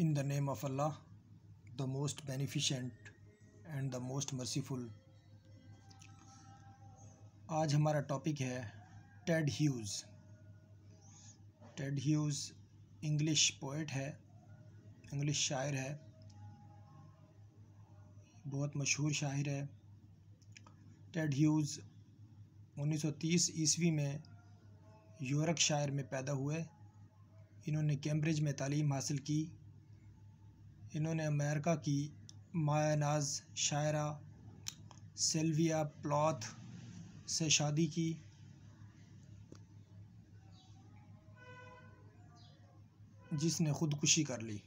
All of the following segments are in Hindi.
in the name of Allah the most beneficent and the most merciful आज हमारा टॉपिक है Ted Hughes Ted Hughes English poet है इंग्लिश शायर है बहुत मशहूर शायर है टेड ह्यूज़ 1930 ईस्वी में यूरक शायर में पैदा हुए इन्होंने कैम्ब्रिज में तालीम हासिल की इन्होंने अमेरिका की माया नाज शायरा सेल्विया प्लॉथ से शादी की जिसने ख़ुदकुशी कर ली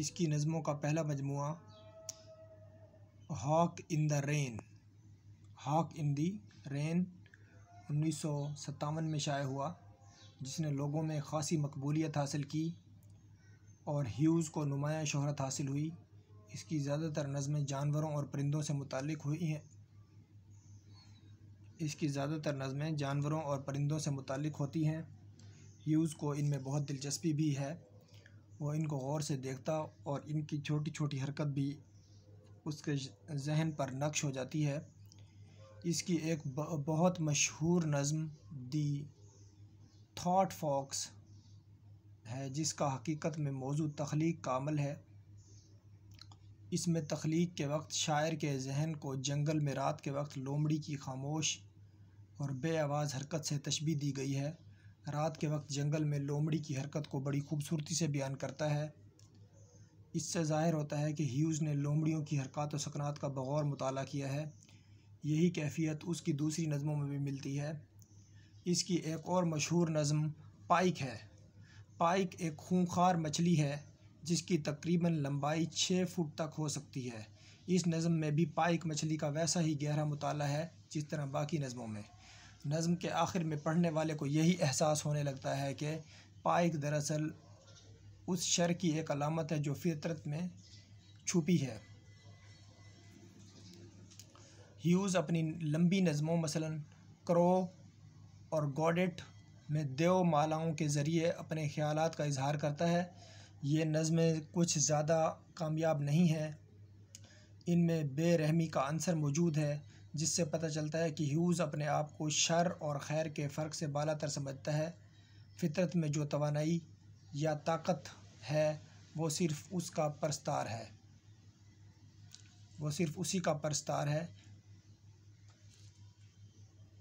इसकी नज़मों का पहला मजमू hawk in the rain hawk in the rain उन्नीस सौ सत्तावन में शाये हुआ जिसने लोगों में ख़ासी मकबूलियत हासिल की और ह्यूज़ को नुमाया शहरत हासिल हुई इसकी ज़्यादातर नज़में जानवरों और परिंदों से मुतक हुई हैं इसकी ज़्यादातर नज़में जानवरों और परिंदों से मुतल होती हैं ह्यूज़ को इनमें बहुत दिलचस्पी भी है वो इनको गौर से देखता और इनकी छोटी छोटी हरकत भी उसके जहन पर नक्श हो जाती है इसकी एक बहुत मशहूर नज़म दी थाट फॉक्स है जिसका हकीकत में मौजूद तख्लीक का अमल है इसमें तख्लीक के वक्त शायर के जहन को जंगल में रात के वक्त लोमड़ी की खामोश और बे आवाज़ हरकत से तशबी दी गई है रात के वक्त जंगल में लोमड़ी की हरकत को बड़ी खूबसूरती से बयान करता है इससे ज़ाहिर होता है कि ह्यूज़ ने लोमड़ियों की हरकत और सकनात का बगौर मुताल किया है यही कैफियत उसकी दूसरी नज़मों में भी मिलती है इसकी एक और मशहूर नज़म पाइक है पाइक एक खूंखार मछली है जिसकी तकरीबन लंबाई छः फुट तक हो सकती है इस नज़म में भी पाइक मछली का वैसा ही गहरा मताल है जिस तरह बाकी नज़मों में नज़म के आखिर में पढ़ने वाले को यही एहसास होने लगता है कि पाइक दरअसल उस शर की एक अलामत है जो फितरत में छुपी है ह्यूज़ अपनी लंबी नज़मों मसलन क्रो और गॉडेट में देव मालाओं के ज़रिए अपने ख़्याल का इजहार करता है ये नज़में कुछ ज़्यादा कामयाब नहीं है इनमें बेरहमी का आंसर मौजूद है जिससे पता चलता है कि ह्यूज़ अपने आप को शर और खैर के फ़र्क से बाला तर समझता है फितरत में जो तोानाई या ताकत है वो सिर्फ़ उसका परस्तार है वो सिर्फ़ उसी का परस्तार है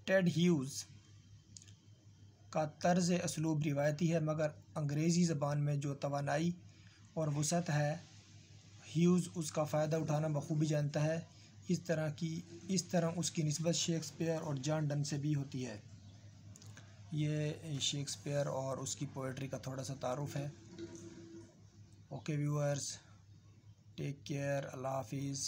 टेड ह्यूज़ का तर्ज इसलूब रिवायती है मगर अंग्रेज़ी ज़बान में जो तोानाई और वसत है ह्यूज़ उसका फ़ायदा उठाना बखूबी जानता है इस तरह की इस तरह उसकी नस्बत शेक्सपियर और जान डन से भी होती है ये शेक्सपियर और उसकी पोइट्री का थोड़ा सा तारफ़ है ओके व्यूअर्स टेक केयर अल्लाह हाफिज़